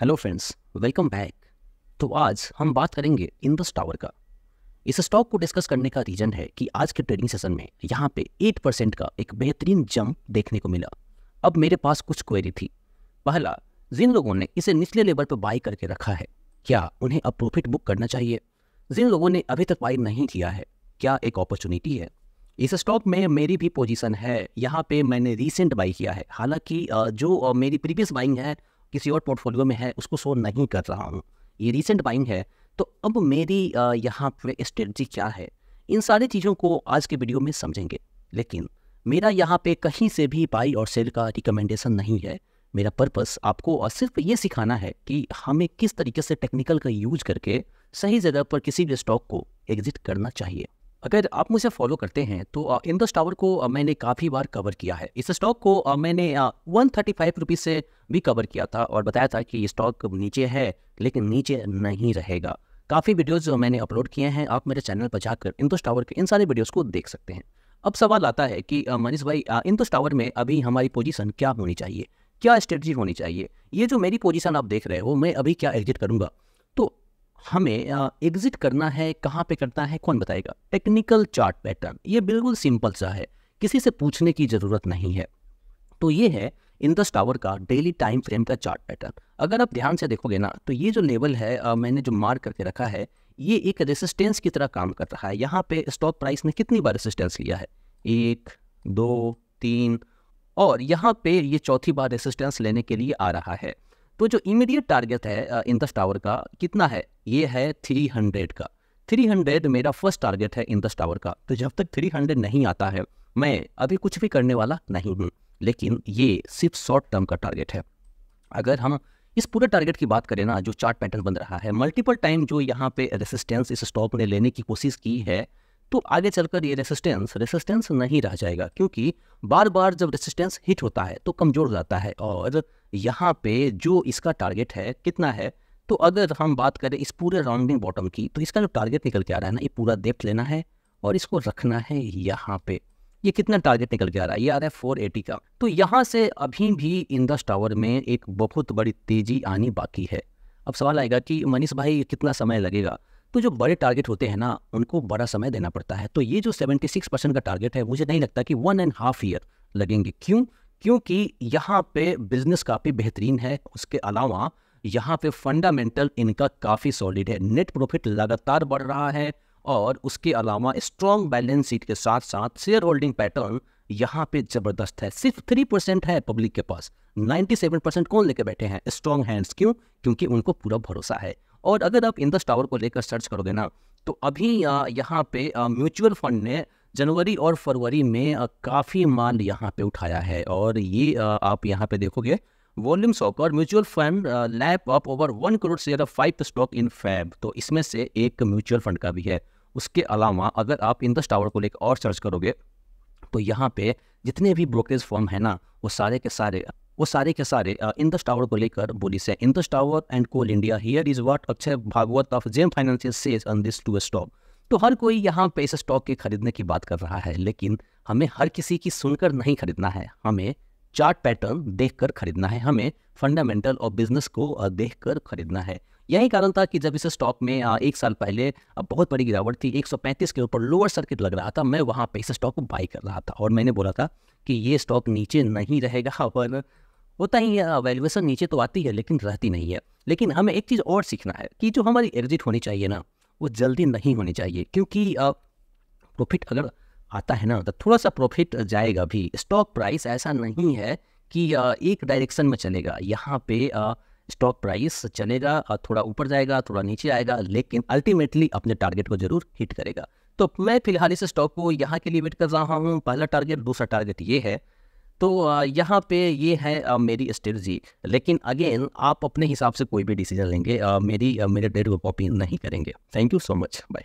hello friends welcome back तो आज हम बात करेंगे इंदस टावर का इस स्टॉक को डिस्कस करने का रीजन है कि आज के ट्रेडिंग सेशन में यहाँ पे 8 परसेंट का एक बेहतरीन जंप देखने को मिला अब मेरे पास कुछ क्वेरी थी पहला जिन लोगों ने इसे निचले लेवल पर बाई करके रखा है क्या उन्हें अब प्रॉफिट बुक करना चाहिए जिन लोगों ने अभी तक बाई नहीं किया है क्या एक अपॉर्चुनिटी है इस स्टॉक में मेरी भी पोजीशन है यहाँ पे मैंने रिसेंट बाई किया है हालांकि जो मेरी प्रीवियस बाइंग है किसी और पोर्टफोलियो में है उसको शो नहीं कर रहा हूँ ये रिसेंट बाइंग है तो अब मेरी यहाँ पर स्ट्रेटजी क्या है इन सारी चीज़ों को आज के वीडियो में समझेंगे लेकिन मेरा यहाँ पे कहीं से भी बाई और सेल का रिकमेंडेशन नहीं है मेरा पर्पस आपको सिर्फ ये सिखाना है कि हमें किस तरीके से टेक्निकल का यूज करके सही जगह पर किसी भी स्टॉक को एग्जिट करना चाहिए अगर आप मुझे फॉलो करते हैं तो इंदस टावर को मैंने काफ़ी बार कवर किया है इस स्टॉक को मैंने वन थर्टी फाइव रुपीज़ से भी कवर किया था और बताया था कि ये स्टॉक नीचे है लेकिन नीचे नहीं रहेगा काफ़ी वीडियोज़ मैंने अपलोड किए हैं आप मेरे चैनल पर जाकर इंदोस टावर के इन सारे वीडियोज़ को देख सकते हैं अब सवाल आता है कि मनीष भाई इंदोस टावर में अभी हमारी पोजीशन क्या होनी चाहिए क्या स्ट्रेटजी होनी चाहिए ये जो मेरी पोजीशन आप देख रहे हो मैं अभी क्या एग्जिट करूँगा तो हमें एग्जिट करना है कहाँ पे करना है कौन बताएगा टेक्निकल चार्ट पैटर्न ये बिल्कुल सिंपल सा है किसी से पूछने की ज़रूरत नहीं है तो ये है इंदस टावर का डेली टाइम फ्रेम का चार्ट पैटर्न अगर आप ध्यान से देखोगे ना तो ये जो लेवल है आ, मैंने जो मार्क करके रखा है ये एक रेसिस्टेंस की तरह काम कर रहा है यहाँ पे स्टॉक प्राइस ने कितनी बार रेसिस्टेंस लिया है एक दो तीन और यहाँ पे ये चौथी बार रेसिस्टेंस लेने के लिए आ रहा है तो जो इमीडिएट टारगेट है इंदस uh, टावर का कितना है ये है थ्री हंड्रेड का थ्री हंड्रेड मेरा फर्स्ट टारगेट है इंदस टावर का तो जब तक थ्री हंड्रेड नहीं आता है मैं अभी कुछ भी करने वाला नहीं हूँ लेकिन ये सिर्फ शॉर्ट टर्म का टारगेट है अगर हम इस पूरे टारगेट की बात करें ना जो चार्ट पैटर्न बन रहा है मल्टीपल टाइम जो यहाँ पे रेसिस्टेंस इस स्टॉक ने लेने की कोशिश की है तो आगे चलकर ये रेसिस्टेंस रेसिस्टेंस नहीं रह जाएगा क्योंकि बार बार जब रेसिस्टेंस हिट होता है तो कमज़ोर हो जाता है और यहाँ पे जो इसका टारगेट है कितना है तो अगर हम बात करें इस पूरे राउंडिंग बॉटम की तो इसका जो टारगेट निकल के आ रहा है ना ये पूरा डेप्थ लेना है और इसको रखना है यहाँ पे ये कितना टारगेट निकल के आ रहा है ये आ रहा है फोर एटी का तो यहाँ से अभी भी इंदस टावर में एक बहुत बड़ी तेजी आनी बाकी है अब सवाल आएगा कि मनीष भाई कितना समय लगेगा तो जो बड़े टारगेट होते हैं ना उनको बड़ा समय देना पड़ता है तो ये जो 76 परसेंट का टारगेट है मुझे नहीं लगता कि वन एंड हाफ ईयर लगेंगे क्यों क्योंकि यहाँ पे बिजनेस काफ़ी बेहतरीन है उसके अलावा यहाँ पे फंडामेंटल इनका काफ़ी सॉलिड है नेट प्रॉफिट लगातार बढ़ रहा है और उसके अलावा स्ट्रॉन्ग बैलेंस शीट के साथ साथ शेयर होल्डिंग पैटर्न यहाँ पे जबरदस्त है सिर्फ थ्री परसेंट है पब्लिक के पास नाइन्टी सेवन परसेंट कौन लेके बैठे हैं स्ट्रॉन्ग हैंड्स क्यों क्योंकि उनको पूरा भरोसा है और अगर आप इंदस टावर को लेकर सर्च करोगे ना तो अभी यहाँ पे म्यूचुअल फंड ने जनवरी और फरवरी में काफ़ी माल यहाँ पे उठाया है और ये आप यहाँ पे देखोगे वॉल्यूम सॉक और mutual fund lap up over one crore से ज़्यादा फाइव स्टॉक इन फैब तो इसमें से एक म्यूचुअल फंड का भी है उसके अलावा अगर आप इन दस टावर को लेकर और सर्च करोगे तो यहाँ पे जितने भी ब्रोकरेज फॉर्म है ना वो सारे के सारे वो सारे के सारे दस टावर को लेकर बुलिस है दस tower and Coal India here is what Akshay Bhagwat of JM financial says on this two stock तो हर कोई यहाँ पे इस स्टॉक के खरीदने की बात कर रहा है लेकिन हमें हर किसी की सुनकर नहीं खरीदना है हमें चार्ट पैटर्न देखकर खरीदना है हमें फंडामेंटल और बिजनेस को देखकर खरीदना है यही कारण था कि जब इस स्टॉक में एक साल पहले बहुत बड़ी गिरावट थी 135 के ऊपर लोअर सर्किट लग रहा था मैं वहाँ पे इस स्टॉक को बाई कर रहा था और मैंने बोला था कि ये स्टॉक नीचे नहीं रहेगा और होता ही वैल्यूएसन नीचे तो आती है लेकिन रहती नहीं है लेकिन हमें एक चीज़ और सीखना है कि जो हमारी एग्जिट होनी चाहिए ना वो जल्दी नहीं होनी चाहिए क्योंकि प्रॉफिट अगर आता है ना तो थोड़ा सा प्रॉफिट जाएगा भी स्टॉक प्राइस ऐसा नहीं है कि एक डायरेक्शन में चलेगा यहाँ पे स्टॉक प्राइस चलेगा थोड़ा ऊपर जाएगा थोड़ा नीचे आएगा लेकिन अल्टीमेटली अपने टारगेट को जरूर हिट करेगा तो मैं फिलहाल इस स्टॉक को यहाँ के लिए वेट कर रहा हूँ पहला टारगेट दूसरा टारगेट ये है तो यहाँ पे ये है मेरी स्ट्रेटजी लेकिन अगेन आप अपने हिसाब से कोई भी डिसीजन लेंगे मेरी मेरे डेट को कॉपी नहीं करेंगे thank you so much bye